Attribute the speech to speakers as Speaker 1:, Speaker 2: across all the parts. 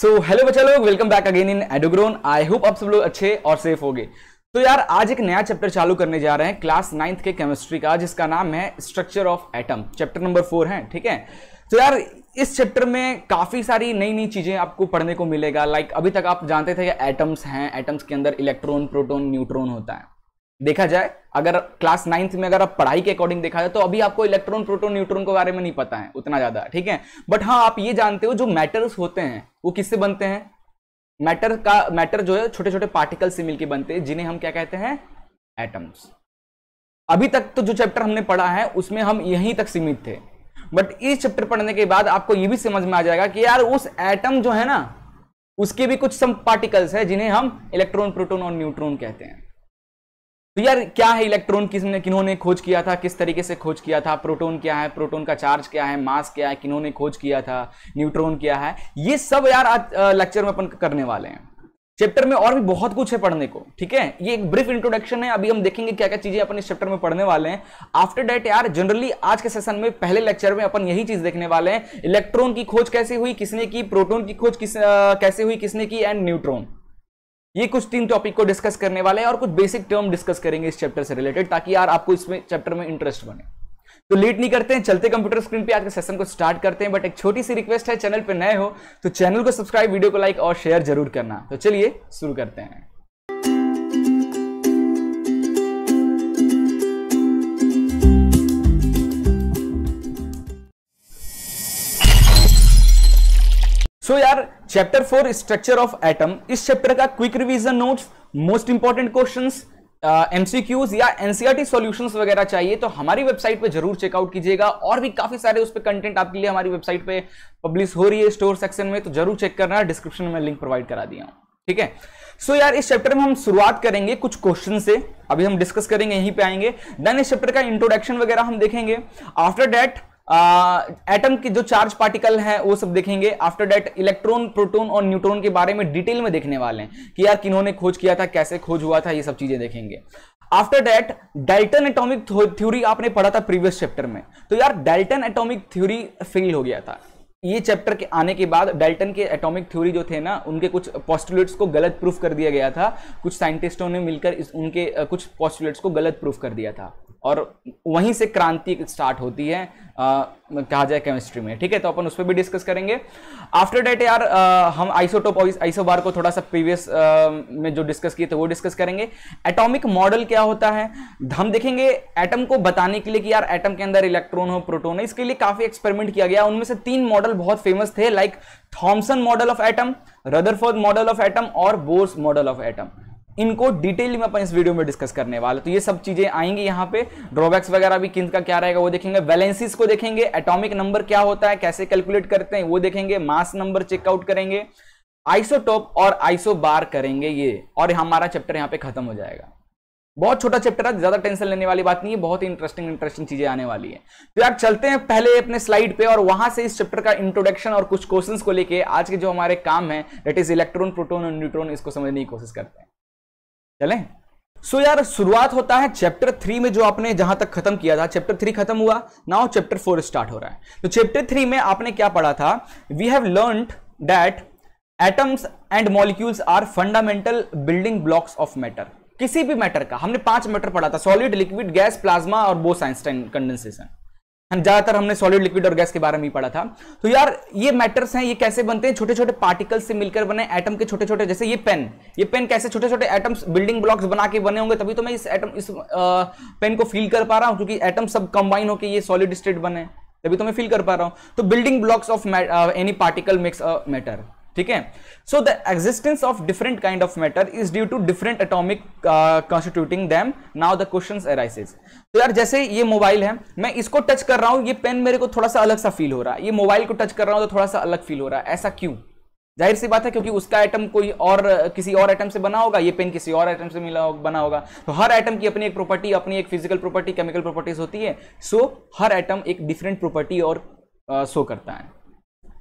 Speaker 1: सो hello बच्चा लोग welcome back again in एडोग्रोन आई होप आप सब लोग अच्छे और सेफ होंगे तो यार आज एक नया चैप्टर चालू करने जा रहे हैं क्लास नाइन्थ के केमिस्ट्री का जिसका नाम है structure of atom chapter number four है ठीक है तो यार इस चैप्टर में काफ़ी सारी नई नई चीज़ें आपको पढ़ने को मिलेगा लाइक अभी तक आप जानते थे कि एटम्स हैं एटम्स के अंदर इलेक्ट्रॉन प्रोटोन न्यूट्रॉन होता है देखा जाए अगर क्लास नाइन्थ में अगर आप पढ़ाई के अकॉर्डिंग देखा जाए तो अभी आपको इलेक्ट्रॉन प्रोटोन न्यूट्रॉन के बारे में नहीं पता है उतना ज्यादा ठीक है बट हाँ आप ये जानते हो जो मैटर्स होते हैं वो किससे बनते हैं मैटर का मैटर जो है छोटे छोटे पार्टिकल से मिलकर बनते हैं जिन्हें हम क्या कहते हैं एटम्स अभी तक तो जो चैप्टर हमने पढ़ा है उसमें हम यहीं तक सीमित थे बट इस चैप्टर पढ़ने के बाद आपको ये भी समझ में आ जाएगा कि यार उस एटम जो है ना उसके भी कुछ सम पार्टिकल्स है जिन्हें हम इलेक्ट्रॉन प्रोटोन और न्यूट्रॉन कहते हैं तो यार क्या है इलेक्ट्रॉन किसने किन्होंने खोज किया था किस तरीके से खोज किया था प्रोटॉन क्या है प्रोटॉन का चार्ज क्या है मास क्या है किन्होंने खोज किया था न्यूट्रॉन क्या है ये सब यार आज लेक्चर में अपन करने वाले हैं चैप्टर में और भी बहुत कुछ है पढ़ने को ठीक है ये एक ब्रीफ इंट्रोडक्शन है अभी हम देखेंगे क्या क्या चीजें अपन इस चैप्टर में पढ़ने वाले हैं आफ्टर डेट यार जनरली आज के सेशन में पहले लेक्चर में अपन यही चीज देखने वाले हैं इलेक्ट्रॉन की खोज कैसे हुई किसने की प्रोटोन की खोज किस आ, कैसे हुई किसने की एंड न्यूट्रॉन ये कुछ तीन टॉपिक को डिस्कस करने वाले हैं और कुछ बेसिक टर्म डिस्कस करेंगे इस चैप्टर से रिलेटेड ताकि यार आपको इसमें चैप्टर में इंटरेस्ट बने तो लेट नहीं करते हैं चलते कंप्यूटर स्क्रीन पे आज के सेशन को स्टार्ट करते हैं बट एक छोटी सी रिक्वेस्ट है चैनल पर नए हो तो चैनल को सब्सक्राइब वीडियो को लाइक और शेयर जरूर करना तो चलिए शुरू करते हैं सो so यार chapter four structure of atom इस चैप्टर का quick revision notes most important questions MCQs या एनसीआरटी सॉल्यूशंस e वगैरह चाहिए तो हमारी वेबसाइट पे जरूर चेकआउट कीजिएगा और भी काफी सारे उस पर कंटेंट आपके लिए हमारी वेबसाइट पे पब्लिश हो रही है स्टोर सेक्शन में तो जरूर चेक करना डिस्क्रिप्शन में लिंक प्रोवाइड करा दिया ठीक है सो so यार इस चैप्टर में हम शुरुआत करेंगे कुछ क्वेश्चन से अभी हम डिस्कस करेंगे यहीं पे आएंगे देन इस चैप्टर का इंट्रोडक्शन वगैरह हम देखेंगे आफ्टर डैट एटम के जो चार्ज पार्टिकल हैं वो सब देखेंगे आफ्टर डेट इलेक्ट्रॉन प्रोटोन और न्यूट्रॉन के बारे में डिटेल में देखने वाले हैं कि यार किन्होंने खोज किया था कैसे खोज हुआ था ये सब चीजें देखेंगे after that Dalton atomic theory आपने पढ़ा था प्रीवियस चैप्टर में तो यार डेल्टन एटॉमिक थ्योरी फेल हो गया था ये चैप्टर के आने के बाद डेल्टन के एटॉमिक थ्योरी जो थे ना उनके कुछ पॉस्टुलेट्स को गलत प्रूफ कर दिया गया था कुछ साइंटिस्टों ने मिलकर इस उनके कुछ पॉस्टुलेट्स को गलत प्रूफ कर दिया था और वहीं से क्रांति स्टार्ट होती है कहा जाए केमिस्ट्री में ठीक है तो अपन उस पर भी डिस्कस करेंगे आफ्टर डेट यार आ, हम आइसोटोप आइसोबार को थोड़ा सा प्रीवियस में जो डिस्कस किए थे वो डिस्कस करेंगे एटॉमिक मॉडल क्या होता है हम देखेंगे एटम को बताने के लिए कि यार एटम के अंदर इलेक्ट्रॉन हो प्रोटोन हो इसके लिए काफ़ी एक्सपेरिमेंट किया गया उनमें से तीन मॉडल बहुत फेमस थे like Thomson model of atom Rutherford model of atom और बोर्स मॉडल ऑफ एटम इनको डिटेल में अपन इस वीडियो में डिस्कस करने वाले तो ये सब चीजें आएंगी यहाँ पे ड्रॉबैक्स वगैरह भी किन का क्या रहेगा वो देखेंगे बैलेंसिस को देखेंगे एटॉमिक नंबर क्या होता है कैसे कैलकुलेट करते हैं वो देखेंगे मास नंबर चेकआउट करेंगे आइसोटॉप और आइसो बार करेंगे ये और हमारा चैप्टर यहाँ पे खत्म हो जाएगा बहुत छोटा चैप्टर है ज्यादा टेंशन लेने वाली बात नहीं है बहुत ही इंटरेस्टिंग इंटरेस्टिंग चीजें आने वाली है तो यार चलते हैं पहले अपने स्लाइड पे और वहां से इस चैप्टर का इंट्रोडक्शन और कुछ क्वेश्चंस को लेके आज के जो हमारे काम है दैट इज इलेक्ट्रॉन प्रोटोन और न्यूट्रॉन इसको समझने की कोशिश करते हैं चलें सो so यार शुरुआत होता है चैप्टर थ्री में जो आपने जहां तक खत्म किया था चैप्टर थ्री खत्म हुआ नाउ चैप्टर फोर स्टार्ट हो रहा है तो चैप्टर थ्री में आपने क्या पढ़ा था we have learn that atoms and molecules are fundamental building blocks of matter किसी भी मैटर का हमने पांच मैटर पढ़ा था सॉलिड लिक्विड गैस प्लाज्मा और बो कंडेंसेशन हम ज्यादातर हमने सॉलिड लिक्विड और गैस के बारे में ही पढ़ा था तो यार ये मैटर्स हैं ये कैसे बनते हैं छोटे छोटे पार्टिकल्स से मिलकर बने एटम के छोटे छोटे जैसे ये पेन ये पेन कैसे छोटे छोटे एटम्स बिल्डिंग ब्लॉक्स बना के बने होंगे तभी तो मैं इस एटम इस पेन को फील कर पा रहा हूँ क्योंकि एटम सब कंबाइन होकर ये सॉलिड स्टेट बने तभी तो मैं फील कर पा रहा हूँ तो building blocks of any particle makes a matter ठीक है so the existence of different kind of matter is due to different atomic constituting them now the question arises तो यार जैसे ये मोबाइल है मैं इसको टच कर रहा हूं ये पेन मेरे को थोड़ा सा अलग सा फील हो रहा है ये मोबाइल को टच कर रहा हूं तो थोड़ा सा अलग फील हो रहा है ऐसा क्यों जाहिर सी बात है क्योंकि उसका आइटम कोई और uh, किसी और आइटम से बना होगा ये पेन किसी और आइटम से मिला हो, बना होगा तो हर आइटम की अपनी एक प्रॉपर्टी अपनी एक फिजिकल प्रॉपर्टी केमिकल प्रॉपर्टीज होती है सो so, हर आइटम एक डिफरेंट प्रॉपर्टी और शो uh, करता है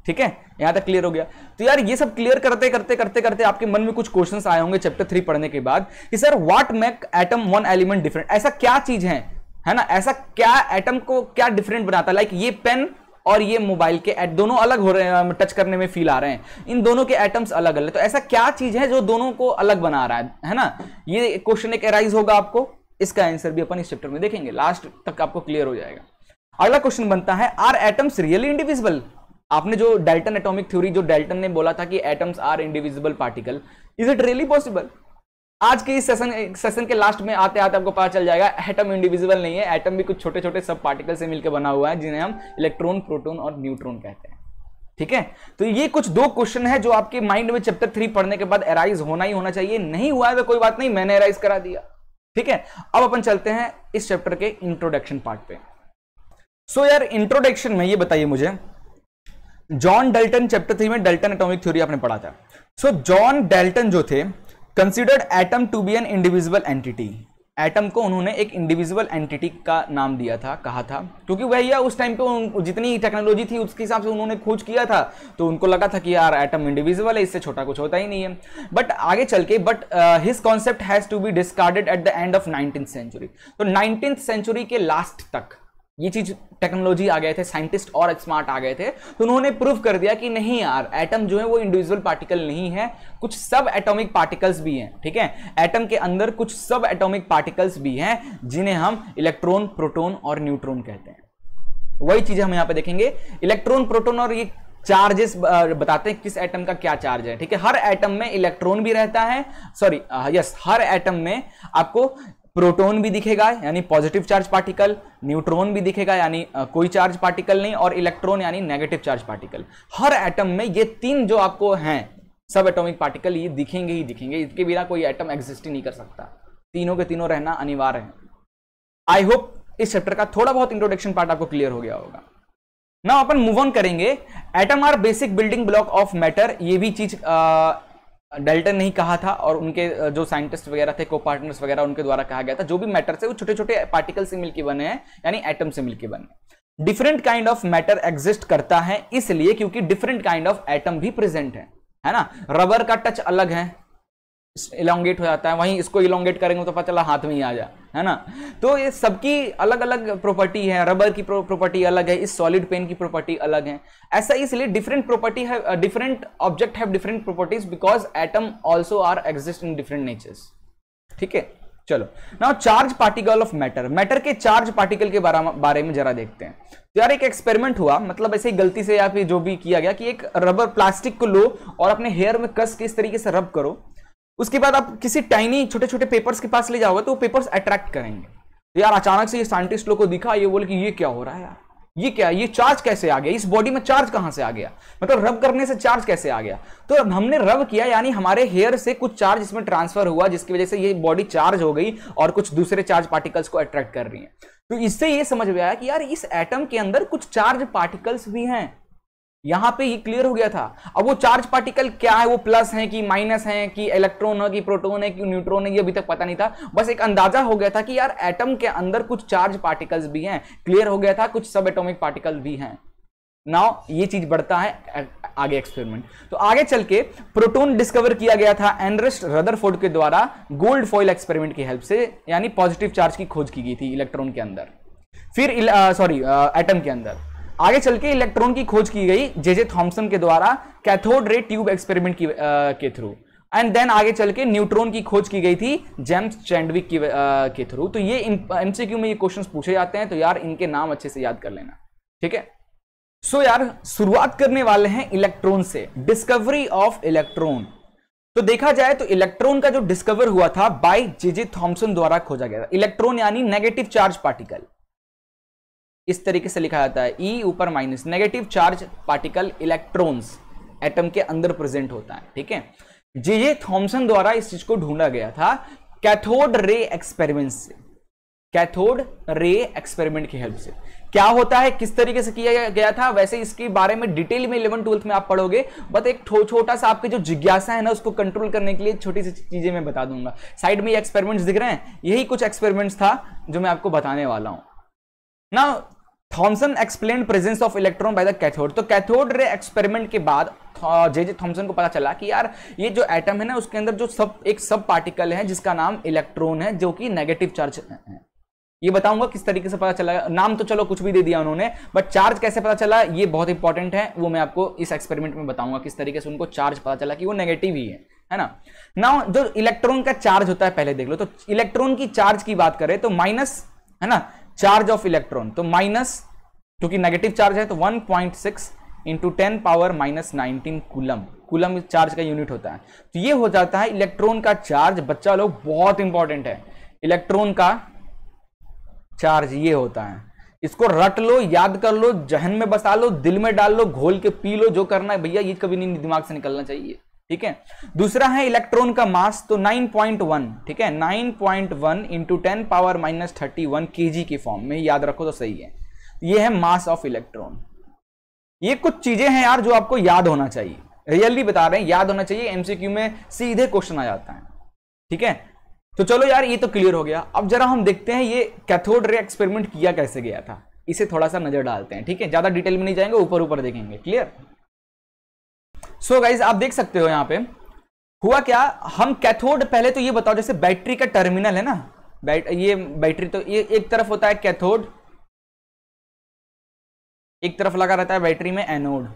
Speaker 1: ठीक है यहां तक क्लियर हो गया तो यार ये सब क्लियर करते करते करते करते आपके मन में कुछ क्वेश्चंस आए होंगे चैप्टर थ्री पढ़ने के बाद कि sir what make atom one element different ऐसा क्या चीज है है ना ऐसा क्या एटम को क्या डिफरेंट बनाता है लाइक ये पेन और ये मोबाइल के दोनों अलग हो रहे हैं टच करने में फील आ रहे हैं इन दोनों के एटम्स अलग अलग तो ऐसा क्या चीज है जो दोनों को अलग बना रहा है है ना ये क्वेश्चन एक एराइज होगा आपको इसका आंसर भी अपन इस चैप्टर में देखेंगे लास्ट तक आपको क्लियर हो जाएगा अगला क्वेश्चन बनता है आर एटम्स रियली इंडिविजिबल आपने जो डेल्टन एटॉमिक थ्योरी जो डेल्टन ने बोला था कि atoms are indivisible particle is it really possible आज के इस सेशन सेशन के लास्ट में आते आते आपको पता चल जाएगा एटम इंडिविजिबल नहीं है एटम भी कुछ छोटे छोटे सब पार्टिकल से मिलकर बना हुआ है जिन्हें हम इलेक्ट्रॉन प्रोटोन और न्यूट्रॉन कहते हैं ठीक है तो ये कुछ दो क्वेश्चन है जो आपके माइंड में चैप्टर थ्री पढ़ने के बाद एराइज होना ही होना चाहिए नहीं हुआ है तो कोई बात नहीं मैंने एराइज करा दिया ठीक है अब अपन चलते हैं इस चैप्टर के इंट्रोडक्शन पार्ट पे सो so यार इंट्रोडक्शन में ये बताइए मुझे जॉन डेल्टन चैप्टर थ्री में डेल्टन एटॉमिक थ्योरी आपने पढ़ा था सो जॉन डेल्टन जो थे considered atom to be an individual entity atom को उन्होंने एक इंडिविजुअल एंटिटी का नाम दिया था कहा था क्योंकि वह यह उस टाइम पे जितनी टेक्नोलॉजी थी उसके हिसाब से उन्होंने खोज किया था तो उनको लगा था कि यार एटम इंडिविजुअल है इससे छोटा कुछ होता ही नहीं है बट आगे चल के but his concept has to be discarded at the end of nineteen century तो नाइनटीन सेंचुरी के लास्ट तक ये चीज टेक्नोलॉजी आ गए थे साइंटिस्ट और स्मार्ट आ गए थे तो उन्होंने प्रूव कर दिया कि नहीं यार एटम जो है वो इंडिविजुअल पार्टिकल नहीं है कुछ सब एटॉमिक पार्टिकल्स भी हैं ठीक है एटम के अंदर कुछ सब एटॉमिक पार्टिकल्स भी हैं जिन्हें हम इलेक्ट्रॉन प्रोटोन और न्यूट्रॉन कहते हैं वही चीजें हम यहाँ पे देखेंगे इलेक्ट्रॉन प्रोटोन और ये चार्जेस बताते हैं किस एटम का क्या चार्ज है ठीक है हर एटम में इलेक्ट्रॉन भी रहता है सॉरी यस हर एटम में आपको प्रोटॉन भी दिखेगा यानी पॉजिटिव चार्ज पार्टिकल न्यूट्रॉन भी दिखेगा यानी कोई चार्ज पार्टिकल नहीं और इलेक्ट्रॉन यानी नेगेटिव चार्ज पार्टिकल हर एटम में ये तीन जो आपको हैं सब एटॉमिक पार्टिकल ये दिखेंगे ही दिखेंगे इसके बिना कोई एटम एग्जिस्ट ही नहीं कर सकता तीनों के तीनों रहना अनिवार्य है आई होप इस चैप्टर का थोड़ा बहुत इंट्रोडक्शन पार्ट आपको क्लियर हो गया होगा ना अपन मूव ऑन करेंगे atom are basic building block of matter ये भी चीज डेल्टन नहीं कहा था और उनके जो साइंटिस्ट वगैरह थे को पार्टनर्स वगैरह उनके द्वारा कहा गया था जो भी मैटर है वो छोटे छोटे पार्टिकल से मिलकर बने हैं यानी एटम से मिलकर बने different kind of matter exist करता है इसलिए क्योंकि डिफरेंट काइंड ऑफ एटम भी प्रेजेंट है है ना रबर का टच अलग है इलांगेट हो जाता है वहीं इसको इलांगेट करेंगे तो पता चला हाथ में ही आ जा है ना तो ये सबकी अलग अलग प्रॉपर्टी है रबर की प्रॉपर्टी अलग है इस सॉलिड पेन की प्रॉपर्टी अलग है ऐसा इसलिए डिफरेंट प्रॉपर्टी है different object have different properties because atom also are exist in different natures ठीक है चलो now charge particle of matter matter के चार्ज पार्टिकल के बारे में जरा देखते हैं तो यार एक एक्सपेरिमेंट हुआ मतलब ऐसे ही गलती से या फिर जो भी किया गया कि एक रबर प्लास्टिक को लो और अपने हेयर में कस के इस तरीके से रब करो उसके बाद आप किसी टाइनी छोटे छोटे पेपर्स के पास ले जाओगे तो पेपर्स अट्रैक्ट करेंगे तो यार अचानक से ये साइंटिस्ट लोग को दिखा ये बोले कि ये क्या हो रहा है यार ये क्या ये चार्ज कैसे आ गया इस बॉडी में चार्ज कहां से आ गया मतलब रब करने से चार्ज कैसे आ गया तो हमने रब किया यानी हमारे हेयर से कुछ चार्ज इसमें ट्रांसफर हुआ जिसकी वजह से ये बॉडी चार्ज हो गई और कुछ दूसरे चार्ज पार्टिकल्स को अट्रैक्ट कर रही है तो इससे ये समझ में आया कि यार इस एटम के अंदर कुछ चार्ज पार्टिकल्स भी हैं यहां पे ये क्लियर हो गया था अब वो चार्ज पार्टिकल क्या है वो प्लस है कि माइनस है कि इलेक्ट्रॉन है कि प्रोटोन है कि न्यूट्रॉन है ये अभी तक पता नहीं था बस एक अंदाजा हो गया था कि यार एटम के अंदर कुछ चार्ज पार्टिकल्स भी हैं क्लियर हो गया था कुछ सब एटोमिक पार्टिकल भी हैं नाउ ये चीज बढ़ता है आगे एक्सपेरिमेंट तो आगे चल के प्रोटोन डिस्कवर किया गया था एनरेस्ट रदरफोर्ड के द्वारा गोल्ड फॉइल एक्सपेरिमेंट की हेल्प से यानी पॉजिटिव चार्ज की खोज की गई थी इलेक्ट्रॉन के अंदर फिर सॉरी एटम के अंदर आगे चल के इलेक्ट्रॉन की खोज की गई जे जे थॉम्सन के द्वारा कैथोड रे ट्यूब एक्सपेरिमेंट की, आ, के थ्रू एंड देन आगे चल के न्यूट्रॉन की खोज की गई थी जेम्स चैंडविक की, आ, के थ्रू तो ये एमसीक्यू में ये क्वेश्चंस पूछे जाते हैं तो यार इनके नाम अच्छे से याद कर लेना ठीक है सो so यार शुरुआत करने वाले हैं इलेक्ट्रॉन से डिस्कवरी ऑफ इलेक्ट्रॉन तो देखा जाए तो इलेक्ट्रॉन का जो डिस्कवर हुआ था बाय जे जे थॉम्सन द्वारा खोजा गया था इलेक्ट्रॉन यानी नेगेटिव चार्ज पार्टिकल इस तरीके से लिखा जाता है ई e ऊपर minus negative charge particle electrons atom के अंदर प्रेजेंट होता है ठीक है जे जे थॉम्सन द्वारा इस चीज को ढूंढा गया था कैथोड रे एक्सपेरिमेंट से कैथोड रे एक्सपेरिमेंट की हेल्प से क्या होता है किस तरीके से किया गया था वैसे इसके बारे में डिटेल में इलेवन ट्वेल्थ में आप पढ़ोगे बट एक छोटा सा आपके जो जिज्ञासा है ना उसको कंट्रोल करने के लिए छोटी सी चीजें मैं बता दूंगा साइड में एक्सपेरिमेंट्स दिख रहे हैं यही कुछ एक्सपेरिमेंट्स था जो मैं आपको बताने वाला हूं ना Thomson explain presence of electron by the cathode तो कैथोड रे एक्सपेरिमेंट के बाद जे जे थॉमसन को पता चला कि यार ये जो एटम है ना उसके अंदर जो सब एक सब पार्टिकल है जिसका नाम इलेक्ट्रॉन है जो कि नेगेटिव चार्ज है ये बताऊंगा किस तरीके से पता चला नाम तो चलो कुछ भी दे दिया उन्होंने बट चार्ज कैसे पता चला ये बहुत इंपॉर्टेंट है वो मैं आपको इस एक्सपेरिमेंट में बताऊंगा किस तरीके से उनको चार्ज पता चला कि वो नेगेटिव ही है है ना ना जो इलेक्ट्रॉन का चार्ज होता है पहले देख लो तो इलेक्ट्रॉन की चार्ज की बात करें तो माइनस है ना चार्ज ऑफ इलेक्ट्रॉन तो माइनस क्योंकि नेगेटिव चार्ज है तो 1.6 point six into ten power minus nineteen coulomb coulomb charge का यूनिट होता है तो ये हो जाता है इलेक्ट्रॉन का चार्ज बच्चा लोग बहुत इंपॉर्टेंट है इलेक्ट्रॉन का चार्ज ये होता है इसको रट लो याद कर लो जहन में बसा लो दिल में डाल लो घोल के पी लो जो करना है भैया ये कभी नहीं दिमाग से निकलना चाहिए ठीक है दूसरा है इलेक्ट्रॉन का मास तो 9.1 ठीक है 9.1 point one into ten power minus thirty one K G form में याद रखो तो सही है ये है मास ऑफ इलेक्ट्रॉन ये कुछ चीजें हैं यार जो आपको याद होना चाहिए रियली बता रहे हैं याद होना चाहिए एमसीक्यू में सीधे क्वेश्चन आ जाता है ठीक है तो चलो यार ये तो क्लियर हो गया अब जरा हम देखते हैं ये कैथोड रे एक्सपेरिमेंट किया कैसे गया था इसे थोड़ा सा नजर डालते हैं ठीक है ज्यादा डिटेल में नहीं जाएंगे ऊपर ऊपर देखेंगे क्लियर सो so गाइज आप देख सकते हो यहाँ पे हुआ क्या हम कैथोड पहले तो ये बताओ जैसे बैटरी का टर्मिनल है ना बैट ये बैटरी तो ये एक तरफ होता है कैथोड एक तरफ लगा रहता है बैटरी में एनोड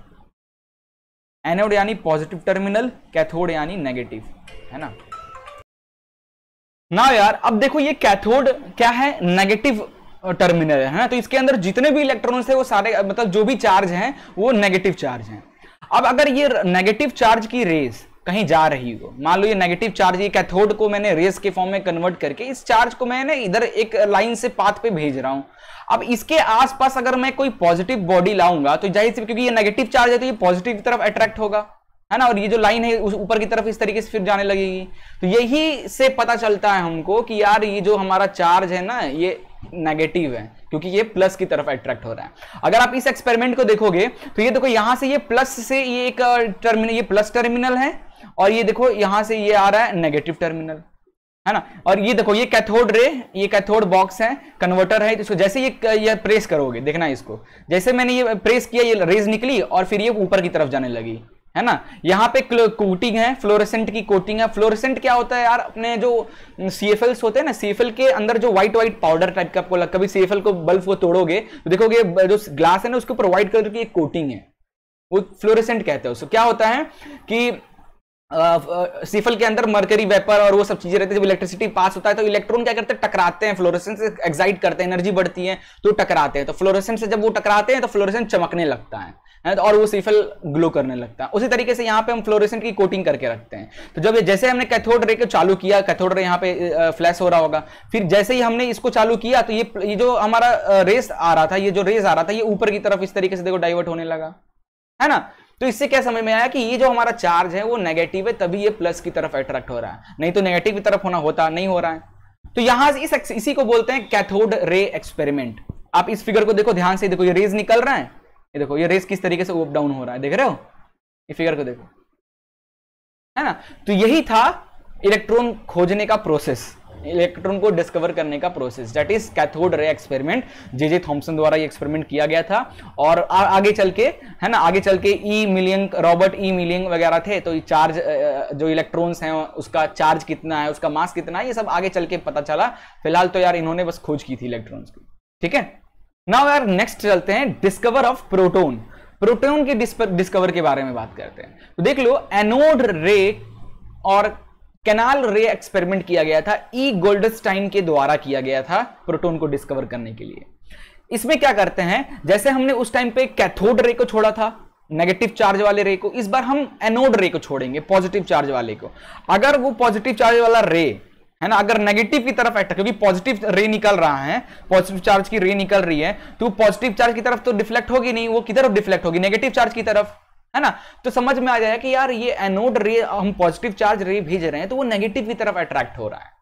Speaker 1: एनोड यानी पॉजिटिव टर्मिनल कैथोड यानी नेगेटिव है ना ना यार अब देखो ये कैथोड क्या है नेगेटिव टर्मिनल है ना तो इसके अंदर जितने भी इलेक्ट्रॉन्स है वो सारे मतलब जो भी चार्ज हैं वो नेगेटिव चार्ज हैं अब अगर ये नेगेटिव चार्ज की रेस कहीं जा रही हो मान लो ये नेगेटिव चार्ज ये कैथोड को मैंने रेस के फॉर्म में कन्वर्ट करके इस चार्ज को मैंने इधर एक लाइन से पाथ पे भेज रहा हूं अब इसके आसपास अगर मैं कोई पॉजिटिव बॉडी लाऊंगा तो जाहिर सी क्योंकि ये नेगेटिव चार्ज है तो ये पॉजिटिव की तरफ अट्रैक्ट होगा है ना और ये जो लाइन है उस ऊपर की तरफ इस तरीके से फिर जाने लगेगी तो यही से पता चलता है हमको कि यार ये जो हमारा चार्ज है ना ये नेगेटिव है क्योंकि ये प्लस की तरफ अट्रैक्ट हो रहा है अगर आप इस एक्सपेरिमेंट को देखोगे तो ये देखो यहां से ये प्लस से ये एक टर्मिनल uh, ये प्लस टर्मिनल है और ये देखो यहां से ये आ रहा है नेगेटिव टर्मिनल है ना और ये देखो ये कैथोड रे ये कैथोड बॉक्स है कन्वर्टर है तो इसको जैसे ये uh, ये प्रेस करोगे देखना इसको जैसे मैंने ये प्रेस किया ये रेज निकली और फिर ये ऊपर की तरफ जाने लगी है ना यहाँ पे कोटिंग है फ्लोरेसेंट की कोटिंग है फ्लोरेसेंट क्या होता है यार अपने जो सी होते हैं ना सीएफएल के अंदर जो व्हाइट व्हाइट पाउडर टाइप का आपको लग कभी सीएफएल को बल्ब को तोड़ोगे तो देखोगे जो ग्लास है ना उसके ऊपर व्हाइट कलर की एक कोटिंग है वो फ्लोरेसेंट कहते हैं उसको क्या होता है कि सीफल के अंदर मरकरी वेपर और वो सब चीजें रहती है जब इलेक्ट्रिसिटी पास होता है तो इलेक्ट्रॉन क्या करते हैं टकराते हैं फ्लोरेसेंट से एक्साइट करते हैं एनर्जी बढ़ती है तो टकराते हैं तो फ्लोरेसेंट से जब वो टकराते हैं तो फ्लोरेसेंट चमकने लगता है है तो और वो सीफल ग्लो करने लगता है उसी तरीके से यहाँ पे हम फ्लोरेसेंट की कोटिंग करके रखते हैं तो जब जैसे हमने कैथोड रे को चालू किया कैथोड रे यहाँ पे फ्लैश हो रहा होगा फिर जैसे ही हमने इसको चालू किया तो ये ये जो हमारा रेस आ रहा था ये जो रेस आ रहा था ये ऊपर की तरफ इस तरीके से देखो डाइवर्ट होने लगा है ना तो इससे क्या समझ में आया कि ये जो हमारा चार्ज है वो नेगेटिव है तभी ये प्लस की तरफ अट्रैक्ट हो रहा है नहीं तो नेगेटिव की तरफ होना होता नहीं हो रहा है तो यहां इस इसी को बोलते हैं कैथोड रे एक्सपेरिमेंट आप इस फिगर को देखो ध्यान से देखो ये रेज निकल रहा है ये देखो ये रेस किस तरीके से अप डाउन हो रहा है देख रहे हो ये फिगर को देखो है ना तो यही था इलेक्ट्रॉन खोजने का प्रोसेस इलेक्ट्रॉन को डिस्कवर करने का process that is cathode ray experiment J J Thomson द्वारा ये एक्सपेरिमेंट किया गया था और आ, आगे चल के है ना आगे चल के E Millikan Robert E Millikan वगैरह थे तो चार्ज जो इलेक्ट्रॉन्स हैं उसका चार्ज कितना है उसका मास कितना है ये सब आगे चल के पता चला फिलहाल तो यार इन्होंने बस खोज की थी इलेक्ट्रॉन्स की ठीक है नाउ यार नेक्स्ट चलते हैं डिस्कवर ऑफ प्रोटोन प्रोटोन के डिस्कवर के बारे में बात करते हैं तो देख लो एनोड रे और कैनाल रे एक्सपेरिमेंट किया गया था ई e. गोल्डस्टाइन के द्वारा किया गया था प्रोटोन को डिस्कवर करने के लिए इसमें क्या करते हैं जैसे हमने उस टाइम पे कैथोड रे को छोड़ा था नेगेटिव चार्ज वाले रे को इस बार हम एनोड रे को छोड़ेंगे पॉजिटिव चार्ज वाले को अगर वो पॉजिटिव चार्ज वाला रे है ना अगर नेगेटिव की तरफ अट्रैक्ट क्योंकि पॉजिटिव रे निकल रहा है पॉजिटिव चार्ज की रे निकल रही है तो पॉजिटिव चार्ज की तरफ तो डिफ्लेक्ट होगी नहीं वो किधर डिफ्लेक्ट होगी नेगेटिव चार्ज की तरफ है ना तो समझ में आ जाएगा कि यार ये एनोड रे हम पॉजिटिव चार्ज रे भेज रहे हैं तो वो नेगेटिव की तरफ अट्रैक्ट हो रहा है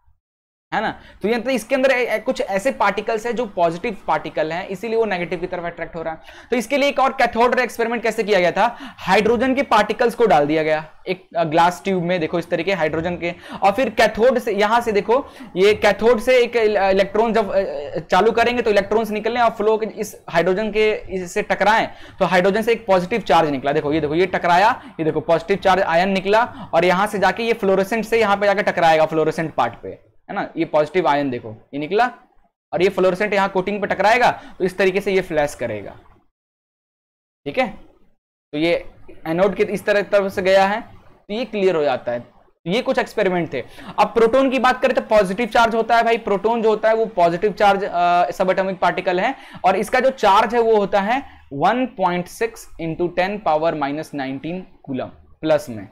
Speaker 1: है ना तो ये तो इसके अंदर कुछ ऐसे पार्टिकल्स है जो पॉजिटिव पार्टिकल हैं इसीलिए वो नेगेटिव की तरफ अट्रैक्ट हो रहा है तो इसके लिए एक और कैथोडर एक्सपेरिमेंट कैसे किया गया था हाइड्रोजन के पार्टिकल्स को डाल दिया गया एक ग्लास ट्यूब में देखो इस तरीके हाइड्रोजन के और फिर कैथोड से यहां से देखो ये कैथोड से एक इलेक्ट्रॉन जब चालू करेंगे तो इलेक्ट्रॉन्स निकलने और फ्लो इस हाइड्रोजन के इससे टकराएं तो हाइड्रोजन से एक पॉजिटिव चार्ज निकला देखो ये देखो ये टकराया ये देखो पॉजिटिव चार्ज आयन निकला और यहां से जाके ये फ्लोरोसेंट से यहां पे जाकर टकराएगा फ्लोरोसेंट पार्ट पे है ना ये पॉजिटिव आयन देखो ये निकला और ये फ्लोरसेंट यहां कोटिंग पे टकराएगा तो इस तरीके से ये फ्लैश करेगा ठीक है तो ये एनोड के इस तरह तरफ से गया है तो ये क्लियर हो जाता है तो ये कुछ एक्सपेरिमेंट थे अब प्रोटोन की बात करें तो पॉजिटिव चार्ज होता है भाई प्रोटोन जो होता है वो positive charge sub atomic particle है और इसका जो चार्ज है वो होता है 1.6 point six into ten power minus nineteen coulomb plus में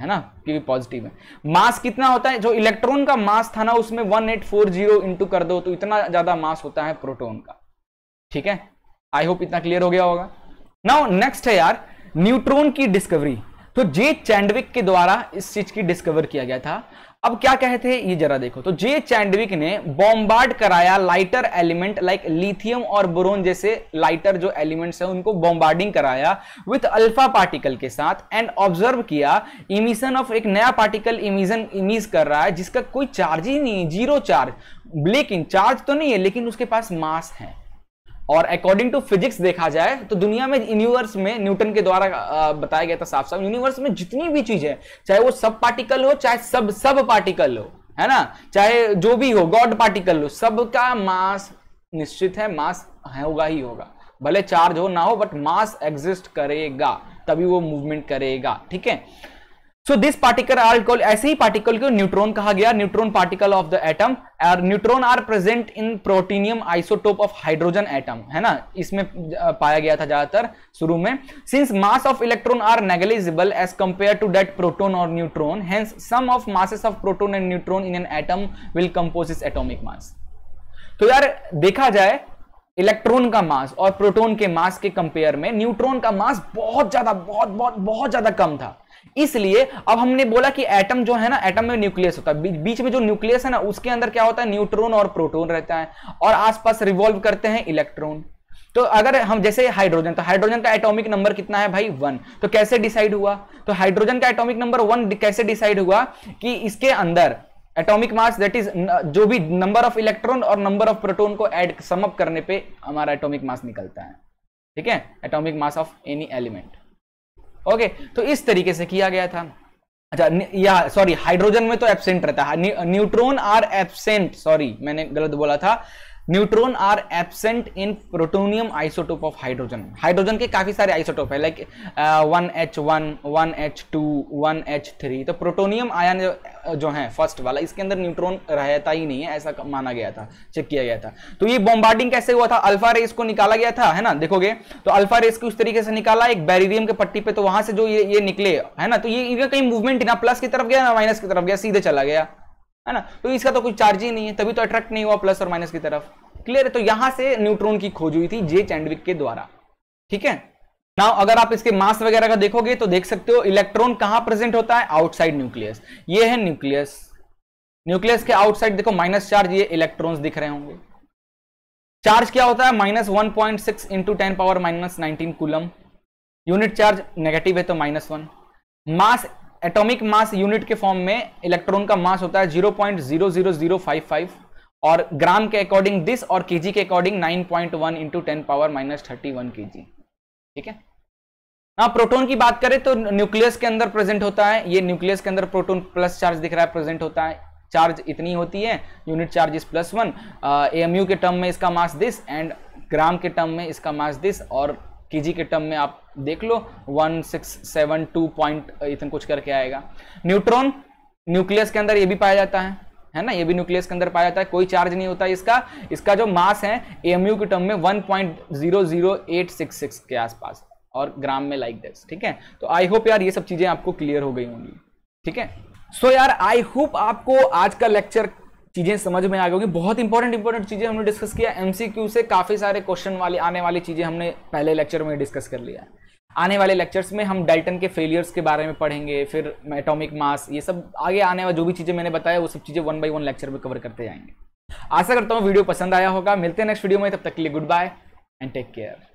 Speaker 1: है ना क्योंकि पॉजिटिव है मास कितना होता है जो इलेक्ट्रॉन का मास था ना उसमें 1840 एट फोर जीरो इंटू कर दो तो इतना ज्यादा मास होता है प्रोटोन का ठीक है आई होप इतना क्लियर हो गया होगा नाउ नेक्स्ट है यार न्यूट्रॉन की डिस्कवरी तो जे चैंडविक के द्वारा इस चीज की डिस्कवर किया गया था अब क्या कहते हैं ये जरा देखो तो जे चैंडविक ने बॉम्बार्ड कराया लाइटर एलिमेंट लाइक लिथियम और बोरोन जैसे लाइटर जो एलिमेंट्स हैं उनको बॉम्बार्डिंग कराया विथ अल्फा पार्टिकल के साथ एंड ऑब्जर्व किया इमिशन ऑफ एक नया पार्टिकल इमिजन इमिज कर रहा है जिसका कोई चार्ज ही नहीं है जीरो चार्ज लेकिन चार्ज तो नहीं है लेकिन उसके पास मास है और अकॉर्डिंग टू फिजिक्स देखा जाए तो दुनिया में यूनिवर्स में न्यूटन के द्वारा बताया गया था साफ साफ यूनिवर्स में जितनी भी चीज है चाहे वो सब पार्टिकल हो चाहे सब सब पार्टिकल हो है ना चाहे जो भी हो गॉड पार्टिकल हो सबका मास निश्चित है मास है होगा ही होगा भले चार्ज हो ना हो बट मास एग्जिस्ट करेगा तभी वो मूवमेंट करेगा ठीक है सो दिस पार्टिकल ऐसे ही पार्टिकल को न्यूट्रॉन कहा गया neutron particle of the atom और neutron are present in protium isotope of hydrogen atom है ना इसमें पाया गया था ज्यादातर शुरू में since mass of electron are negligible as compare to that proton और neutron hence sum of masses of proton and neutron in an atom will compose is atomic mass तो यार देखा जाए इलेक्ट्रॉन का मास और प्रोटोन के मास के कंपेयर में न्यूट्रॉन का मास बहुत ज्यादा बहुत बहुत बहुत ज्यादा कम था इसलिए अब हमने बोला कि एटम जो है ना एटम में न्यूक्लियस होता है बीच में जो न्यूक्लियस है ना उसके अंदर क्या होता है न्यूट्रॉन और प्रोटॉन रहता है और आसपास रिवॉल्व करते हैं इलेक्ट्रॉन तो अगर हम जैसे हाइड्रोजन तो हाइड्रोजन का एटॉमिक नंबर कितना है भाई वन तो कैसे डिसाइड हुआ तो हाइड्रोजन का एटॉमिक नंबर वन कैसे डिसाइड हुआ कि इसके अंदर एटॉमिक मास दैट इज जो भी नंबर ऑफ इलेक्ट्रॉन और नंबर ऑफ प्रोटॉन को एड समअप करने पे हमारा एटॉमिक मास निकलता है ठीक है atomic mass of any element okay तो इस तरीके से किया गया था अच्छा या सॉरी हाइड्रोजन में तो एब्सेंट रहता है न्यूट्रॉन आर एब्सेंट सॉरी मैंने गलत बोला था neutron are absent in protonium isotope of hydrogen hydrogen के काफ़ी सारे आइसोटोप है like one H one one H two one H three तो प्रोटोनियम आयन जो, uh, जो है फर्स्ट वाला इसके अंदर न्यूट्रॉन रहता ही नहीं है ऐसा माना गया था चेक किया गया था तो ये बॉम्बार्डिंग कैसे हुआ था अल्फा रेस को निकाला गया था है ना देखोगे तो अल्फा रेस को उस तरीके से निकाला एक बैरिडियम के पट्टी पे तो वहां से जो ये ये निकले है ना तो ये कहीं मूवमेंट ना प्लस की तरफ गया ना माइनस की तरफ गया सीधे चला गया है ना तो इसका तो कुछ चार्ज ही नहीं है तभी तो अट्रैक्ट नहीं हुआ प्लस और माइनस की तरफ क्लियर है तो यहां से न्यूट्रॉन की खोज हुई थी जे चैंडविक के द्वारा ठीक है ना अगर आप इसके मास वगैरह का देखोगे तो देख सकते हो इलेक्ट्रॉन कहां प्रेजेंट होता है आउटसाइड न्यूक्लियस ये है न्यूक्लियस न्यूक्लियस के आउटसाइड देखो माइनस चार्ज ये इलेक्ट्रॉन्स दिख रहे होंगे चार्ज क्या होता है minus one point six into ten power minus nineteen coulomb unit charge negative है तो minus one mass atomic mass unit के फॉर्म में इलेक्ट्रॉन का मास होता है 0.00055 और ग्राम के अकॉर्डिंग दिस और K G according 9.1 point one into ten power minus thirty one K जी ठीक है ना प्रोटोन की बात करें तो न्यूक्लियस के अंदर प्रेजेंट होता है ये न्यूक्लियस के अंदर प्रोटोन प्लस चार्ज दिख रहा है प्रेजेंट होता है चार्ज इतनी होती है unit charge is plus one A M के टर्म में इसका मास दिस एंड ग्राम के टर्म में इसका मास दिस और केजी के टर्म में आप देख लो one six seven two point इतना कुछ करके आएगा न्यूट्रॉन न्यूक्लियस के अंदर ये भी पाया जाता है है ना ये भी न्यूक्लियस के अंदर पाया जाता है कोई चार्ज नहीं होता इसका इसका जो मास है एमयू के टर्म में 1.00866 के आसपास और ग्राम में लाइक दिस ठीक है तो आई होप यार ये सब चीजें आपको क्लियर हो गई होंगी ठीक है सो so यार आई होप आपको आज का लेक्चर चीजें समझ में आ गई होगी बहुत इंपॉर्टेंट इंपॉर्टेंट चीजें हमने डिस्कस किया एमसीक्यू से काफी सारे क्वेश्चन वाली आने वाली चीजें हमने पहले लेक्चर में डिस्कस कर लिया आने वाले लेक्चर्स में हम डाल्टन के फेलियर्स के बारे में पढ़ेंगे फिर एटॉमिक मास ये सब आगे आने वाले जो भी चीज़ें मैंने बताया वो सब चीज़ें वन बाई वन लेक्चर में कवर करते जाएंगे आशा करता हूँ वीडियो पसंद आया होगा मिलते हैं नेक्स्ट वीडियो में तब तक के लिए good bye and take care